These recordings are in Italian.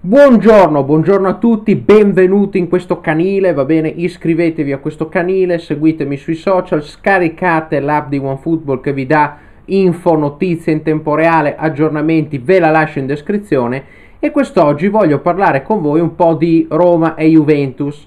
Buongiorno, buongiorno a tutti, benvenuti in questo canile, va bene? Iscrivetevi a questo canile, seguitemi sui social, scaricate l'app di OneFootball che vi dà info, notizie in tempo reale, aggiornamenti, ve la lascio in descrizione e quest'oggi voglio parlare con voi un po' di Roma e Juventus.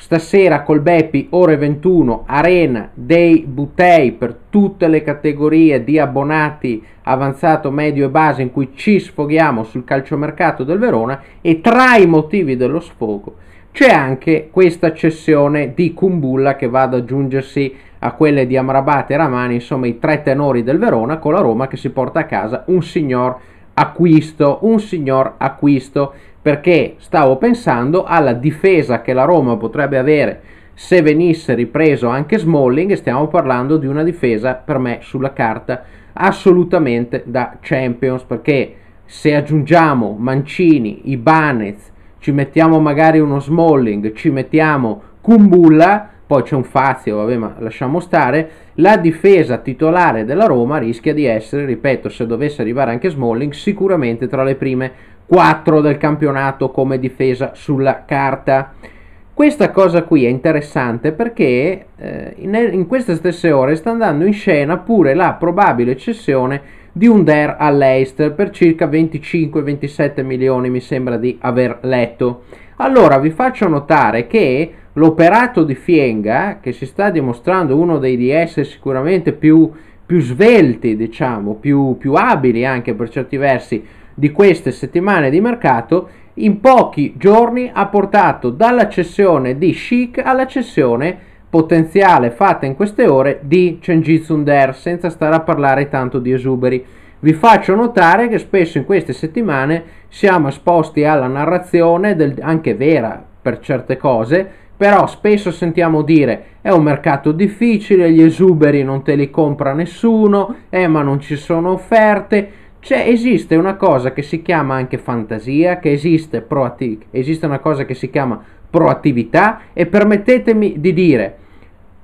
Stasera col Beppi, ore 21, arena dei Butei per tutte le categorie di abbonati avanzato, medio e base in cui ci sfoghiamo sul calciomercato del Verona e tra i motivi dello sfogo c'è anche questa cessione di Kumbulla che va ad aggiungersi a quelle di Amrabat e Ramani, insomma i tre tenori del Verona con la Roma che si porta a casa un signor acquisto, un signor acquisto perché stavo pensando alla difesa che la Roma potrebbe avere se venisse ripreso anche Smalling, e stiamo parlando di una difesa per me sulla carta assolutamente da Champions, perché se aggiungiamo Mancini, Ibanez, ci mettiamo magari uno Smalling, ci mettiamo Kumbulla, poi c'è un Fazio, vabbè ma lasciamo stare, la difesa titolare della Roma rischia di essere, ripeto, se dovesse arrivare anche Smalling, sicuramente tra le prime 4 del campionato come difesa sulla carta. Questa cosa qui è interessante perché eh, in, queste stesse ore sta andando in scena pure la probabile cessione di un Dare all'Eist per circa 25-27 milioni mi sembra di aver letto. Allora vi faccio notare che l'operato di Fienga, che si sta dimostrando uno dei DS sicuramente più, più svelti, diciamo, più, più abili anche per certi versi di queste settimane di mercato in pochi giorni ha portato dalla cessione di Chic alla cessione potenziale fatta in queste ore di Cengiz Under senza stare a parlare tanto di esuberi. Vi faccio notare che spesso in queste settimane siamo esposti alla narrazione, del, anche vera per certe cose, però spesso sentiamo dire è un mercato difficile, gli esuberi non te li compra nessuno, eh ma non ci sono offerte, cioè, esiste una cosa che si chiama anche fantasia, che esiste, proattiv- esiste una cosa che si chiama proattività e permettetemi di dire,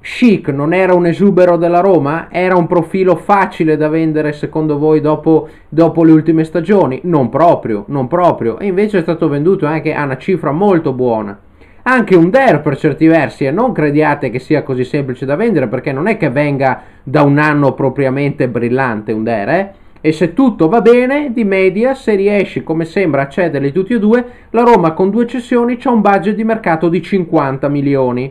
Chic non era un esubero della Roma? Era un profilo facile da vendere secondo voi dopo, dopo le ultime stagioni? Non proprio, non proprio. E invece è stato venduto anche a una cifra molto buona. Anche un Dare per certi versi e non crediate che sia così semplice da vendere perché non è che venga da un anno propriamente brillante un Dare, eh? e se tutto va bene di media se riesci come sembra a cederli tutti e due la Roma con due cessioni ha un budget di mercato di 50 milioni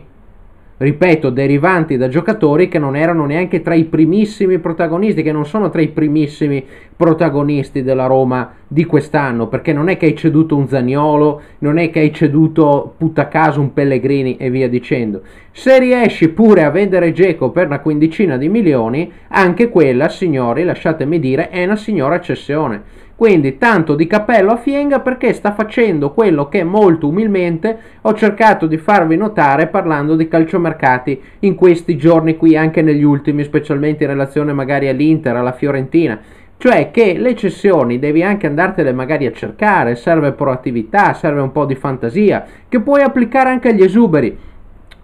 ripeto, derivanti da giocatori che non erano neanche tra i primissimi protagonisti, che non sono tra i primissimi protagonisti della Roma di quest'anno, perché non è che hai ceduto un Zagnolo, non è che hai ceduto putta caso un Pellegrini e via dicendo. Se riesci pure a vendere Geco per una quindicina di milioni, anche quella, signori, lasciatemi dire, è una signora cessione. Quindi tanto di cappello a Fienga perché sta facendo quello che molto umilmente ho cercato di farvi notare parlando di calciomercati in questi giorni qui, anche negli ultimi, specialmente in relazione magari all'Inter, alla Fiorentina cioè che le cessioni devi anche andartele magari a cercare, serve proattività, serve un po' di fantasia, che puoi applicare anche agli esuberi.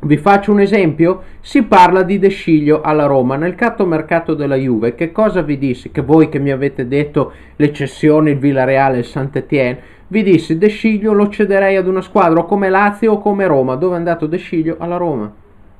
Vi faccio un esempio, si parla di Desciglio alla Roma, nel catto mercato della Juve, che cosa vi dissi? Che voi che mi avete detto le cessioni, il Villareale, il Saint-Étienne, vi disse Desciglio lo cederei ad una squadra come Lazio o come Roma, dove è andato Desciglio? Alla Roma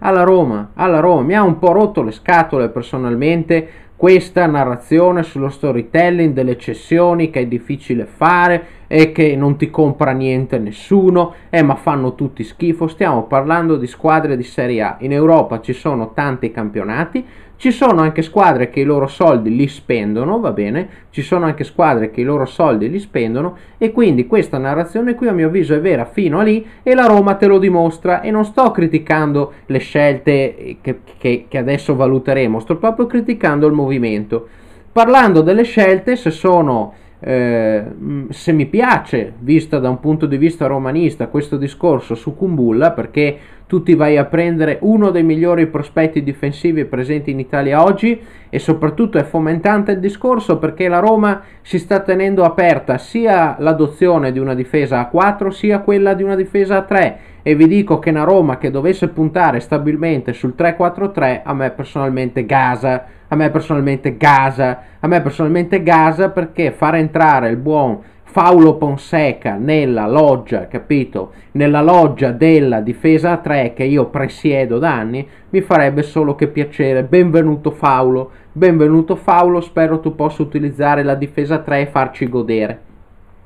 alla Roma, alla Roma, mi ha un po' rotto le scatole personalmente questa narrazione sullo storytelling delle cessioni che è difficile fare e che non ti compra niente nessuno, eh ma fanno tutti schifo, stiamo parlando di squadre di Serie A, in Europa ci sono tanti campionati, ci sono anche squadre che i loro soldi li spendono, va bene, ci sono anche squadre che i loro soldi li spendono e quindi questa narrazione qui a mio avviso è vera fino a lì e la Roma te lo dimostra e non sto criticando le scelte che, che, che adesso valuteremo, sto proprio criticando il movimento. Parlando delle scelte, se sono... Eh, mm, se mi piace, vista da un punto di vista romanista, questo discorso su Kumbulla, perché tu ti vai a prendere uno dei migliori prospetti difensivi presenti in Italia oggi e soprattutto è fomentante il discorso perché la Roma si sta tenendo aperta sia l'adozione di una difesa a 4 sia quella di una difesa a 3 e vi dico che una Roma che dovesse puntare stabilmente sul 3-4-3 a me personalmente gasa, a me personalmente gasa, a me personalmente gasa perché far entrare il buon Faulo Ponseca nella loggia, capito? Nella loggia della difesa a 3 che io presiedo da anni, mi farebbe solo che piacere. Benvenuto Faulo, benvenuto Faulo, spero tu possa utilizzare la difesa a 3 e farci godere.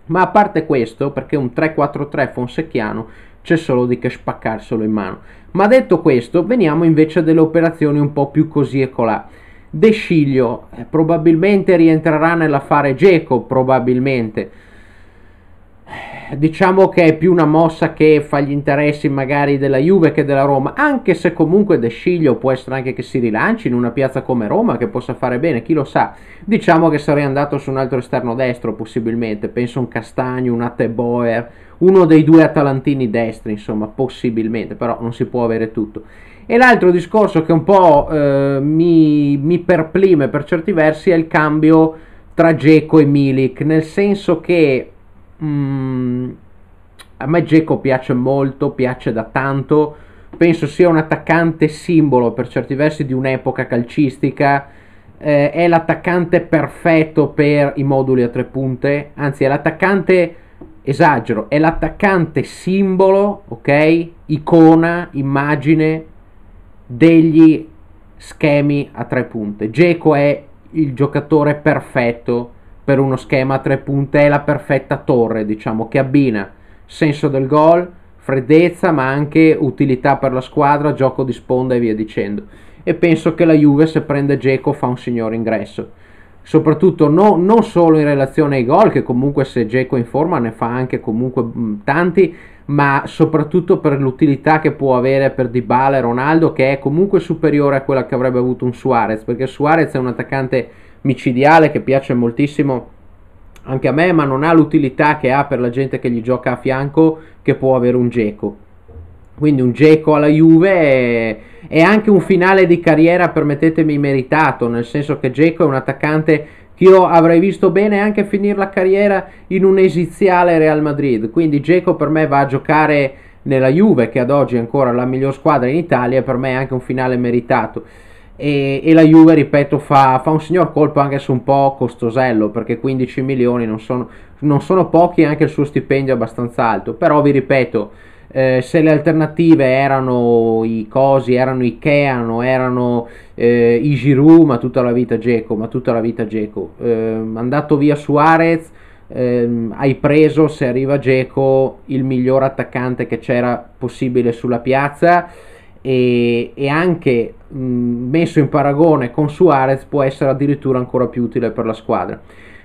Ma a parte questo, perché un 3-4-3 fonsechiano c'è solo di che spaccarselo in mano. Ma detto questo, veniamo invece a delle operazioni un po' più così e colà. De Sciglio eh, probabilmente rientrerà nell'affare Geco, probabilmente eh, diciamo che è più una mossa che fa gli interessi magari della Juve che della Roma, anche se comunque De Sciglio può essere anche che si rilanci in una piazza come Roma che possa fare bene, chi lo sa. Diciamo che sarei andato su un altro esterno destro possibilmente, penso un Castagno, un Atteboer, uno dei due atalantini destri, insomma, possibilmente, però non si può avere tutto. E l'altro discorso che un po' eh, mi, mi perplime per certi versi è il cambio tra Geco e Milik, nel senso che mm, a me Geco piace molto, piace da tanto, penso sia un attaccante simbolo per certi versi di un'epoca calcistica, eh, è l'attaccante perfetto per i moduli a tre punte, anzi è l'attaccante, esagero, è l'attaccante simbolo, ok? Icona, immagine degli schemi a tre punte. Geco è il giocatore perfetto per uno schema a tre punte è la perfetta torre, diciamo, che abbina senso del gol, freddezza, ma anche utilità per la squadra, gioco di sponda e via dicendo. E penso che la Juve se prende Geco fa un signor ingresso. Soprattutto no, non solo in relazione ai gol, che comunque se Geco in forma ne fa anche comunque mm, tanti, ma soprattutto per l'utilità che può avere per Dybala e Ronaldo, che è comunque superiore a quella che avrebbe avuto un Suarez, perché Suarez è un attaccante micidiale che piace moltissimo anche a me, ma non ha l'utilità che ha per la gente che gli gioca a fianco, che può avere un Geco. Quindi un Geco alla Juve è, è anche un finale di carriera, permettetemi, meritato, nel senso che Geco è un attaccante che io avrei visto bene anche finire la carriera in un esiziale Real Madrid. Quindi Geco per me va a giocare nella Juve, che ad oggi è ancora la miglior squadra in Italia, e per me è anche un finale meritato. E, e, la Juve, ripeto, fa, fa, un signor colpo anche se un po' costosello, perché 15 milioni non sono, non sono pochi e anche il suo stipendio è abbastanza alto, però vi ripeto, eh, se le alternative erano i cosi, erano i Keano, erano eh, i Giroud, ma tutta la vita Geco, ma tutta la vita Geco, eh, andato via Suarez, ehm, hai preso, se arriva Geco, il miglior attaccante che c'era possibile sulla piazza, e, e anche mh, messo in paragone con Suarez può essere addirittura ancora più utile per la squadra.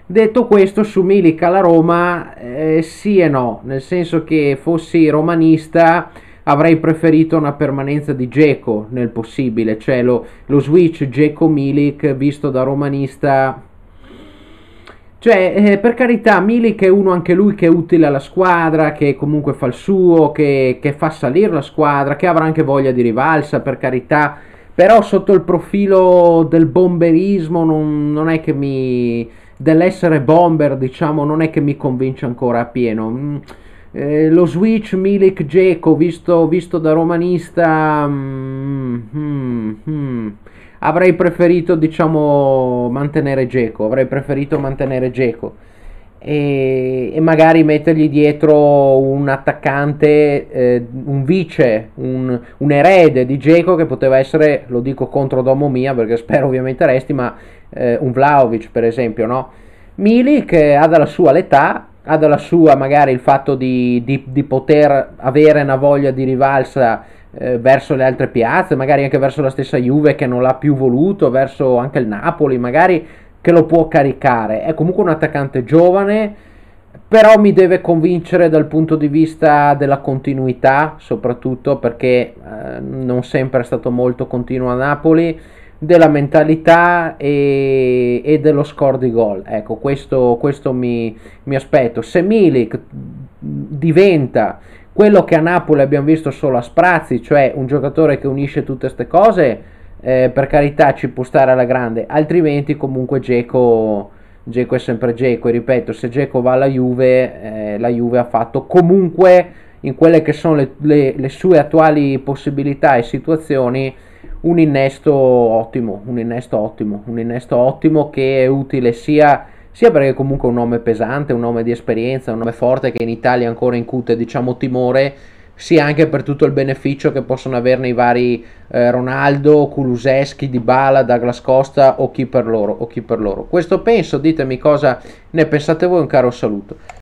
Detto questo, su Milik alla Roma eh, sì e no, nel senso che fossi romanista avrei preferito una permanenza di Geco nel possibile, cioè lo, lo switch Geco-Milik visto da romanista cioè, eh, per carità, Milik è uno anche lui che è utile alla squadra, che comunque fa il suo, che, che fa salire la squadra, che avrà anche voglia di rivalsa, per carità. Però sotto il profilo del bomberismo non, non è che mi... dell'essere bomber, diciamo, non è che mi convince ancora a pieno. Mm. Eh, lo switch Milik Geco visto, visto, da romanista mm, mm, mm avrei preferito, diciamo, mantenere Geco. Avrei preferito mantenere Geco. E, e, magari mettergli dietro un attaccante, eh, un vice, un, un erede di Geco che poteva essere, lo dico contro domo mia perché spero ovviamente resti, ma eh, un Vlaovic per esempio, no? Milik eh, ha dalla sua l'età, ha dalla sua magari il fatto di, di, di poter avere una voglia di rivalsa eh, verso le altre piazze, magari anche verso la stessa Juve che non l'ha più voluto, verso anche il Napoli, magari che lo può caricare. È comunque un attaccante giovane, però mi deve convincere dal punto di vista della continuità, soprattutto perché eh, non sempre è stato molto continuo a Napoli della mentalità e, e, dello score di gol. Ecco, questo, questo mi, mi, aspetto. Se Milik diventa quello che a Napoli abbiamo visto solo a sprazzi, cioè un giocatore che unisce tutte queste cose, eh, per carità ci può stare alla grande, altrimenti comunque Geco, Geco è sempre Geco, e ripeto, se Geco va alla Juve, eh, la Juve ha fatto comunque in quelle che sono le, le, le sue attuali possibilità e situazioni un innesto ottimo, un innesto ottimo, un innesto ottimo che è utile sia sia perché comunque è un nome pesante, un nome di esperienza, un nome forte che in Italia ancora incute diciamo timore, sia anche per tutto il beneficio che possono averne i vari eh, Ronaldo, Kuluseschi, Dybala, Douglas Costa o chi, loro, o chi per loro. Questo penso, ditemi cosa ne pensate voi, un caro saluto.